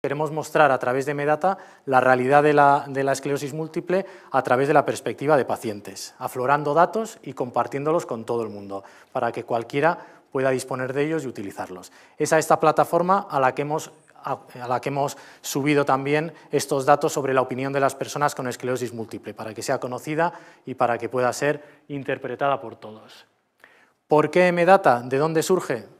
Queremos mostrar a través de Medata la realidad de la, esclerosis múltiple a través de la perspectiva de pacientes, aflorando datos y compartiéndolos con todo el mundo, para que cualquiera pueda disponer de ellos y utilizarlos. Es a esta plataforma a la que hemos, a la que hemos subido también estos datos sobre la opinión de las personas con esclerosis múltiple, para que sea conocida y para que pueda ser interpretada por todos. ¿Por qué Medata? ¿De dónde surge?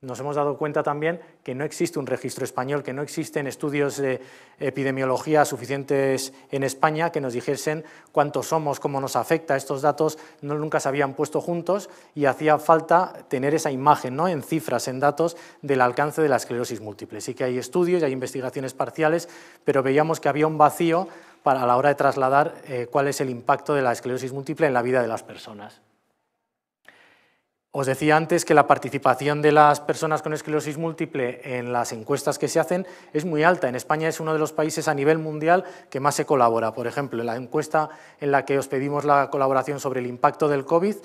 nos hemos dado cuenta también que no existe un registro español, que no existen estudios de epidemiología suficientes en España que nos dijesen cuántos somos, cómo nos afecta. Estos datos no, nunca se habían puesto juntos y hacía falta tener esa imagen ¿no? en cifras, en datos del alcance de la esclerosis múltiple. Sí que hay estudios y hay investigaciones parciales, pero veíamos que había un vacío para, a la hora de trasladar eh, cuál es el impacto de la esclerosis múltiple en la vida de las personas. Os decía antes que la participación de las personas con esclerosis múltiple en las encuestas que se hacen es muy alta. En España es uno de los países a nivel mundial que más se colabora. Por ejemplo, en la encuesta en la que os pedimos la colaboración sobre el impacto del COVID,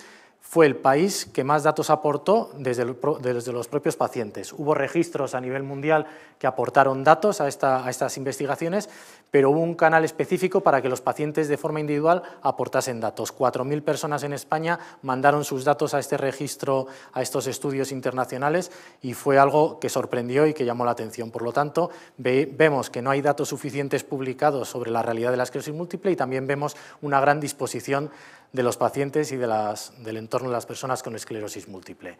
fue el país que más datos aportó desde, desde, los propios pacientes. Hubo registros a nivel mundial que aportaron datos a, esta, estas investigaciones, pero hubo un canal específico para que los pacientes de forma individual aportasen datos. 4.000 personas en España mandaron sus datos a este registro, a estos estudios internacionales, y fue algo que sorprendió y que llamó la atención. Por lo tanto, vemos que no hay datos suficientes publicados sobre la realidad de la esclerosis múltiple y también vemos una gran disposición de los pacientes y de las, del entorno torno a las personas con esclerosis múltiple.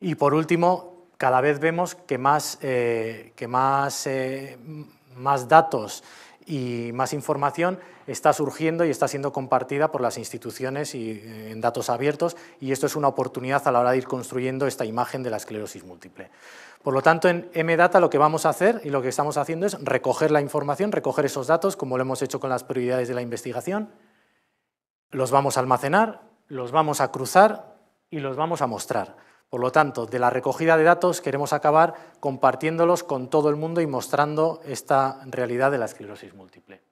Y por último, cada vez vemos que más, eh, más, eh, más datos y más información está surgiendo y está siendo compartida por las instituciones y eh, en datos abiertos y esto es una oportunidad a la hora de ir construyendo esta imagen de la esclerosis múltiple. Por lo tanto, en MData lo que vamos a hacer y lo que estamos haciendo es recoger la información, recoger esos datos, como lo hemos hecho con las prioridades de la investigación, los vamos a almacenar los vamos a cruzar y los vamos a mostrar. Por lo tanto, de la recogida de datos queremos acabar compartiéndolos con todo el mundo y mostrando esta realidad de la esclerosis múltiple.